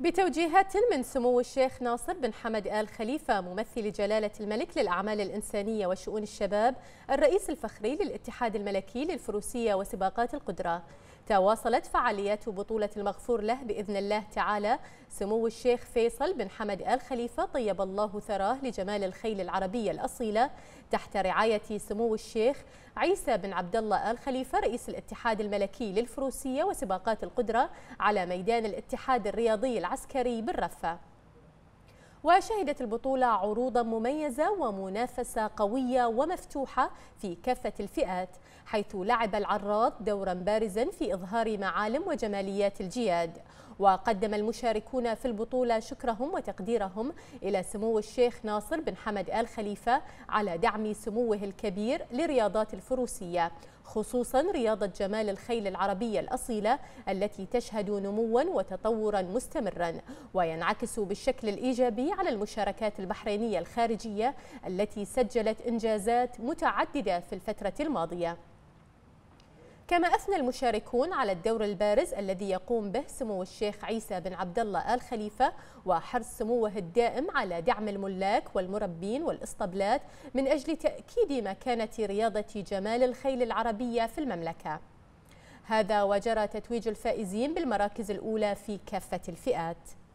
بتوجيهات من سمو الشيخ ناصر بن حمد آل خليفة ممثل جلالة الملك للأعمال الإنسانية وشؤون الشباب الرئيس الفخري للاتحاد الملكي للفروسية وسباقات القدرة تواصلت فعاليات بطولة المغفور له بإذن الله تعالى سمو الشيخ فيصل بن حمد آل خليفة طيب الله ثراه لجمال الخيل العربية الأصيلة تحت رعاية سمو الشيخ عيسى بن عبد الله آل خليفة رئيس الاتحاد الملكي للفروسية وسباقات القدرة على ميدان الاتحاد الرياضي العسكري بالرفة وشهدت البطولة عروضا مميزة ومنافسة قوية ومفتوحة في كافة الفئات حيث لعب العراض دورا بارزا في إظهار معالم وجماليات الجياد وقدم المشاركون في البطولة شكرهم وتقديرهم إلى سمو الشيخ ناصر بن حمد آل خليفة على دعم سموه الكبير لرياضات الفروسية خصوصا رياضة جمال الخيل العربية الأصيلة التي تشهد نموا وتطورا مستمرا وينعكس بالشكل الإيجابي على المشاركات البحرينية الخارجية التي سجلت إنجازات متعددة في الفترة الماضية كما أثنى المشاركون على الدور البارز الذي يقوم به سمو الشيخ عيسى بن عبد الله آل خليفة وحرص سموه الدائم على دعم الملاك والمربين والإسطبلات من أجل تأكيد مكانة رياضة جمال الخيل العربية في المملكة هذا وجرى تتويج الفائزين بالمراكز الأولى في كافة الفئات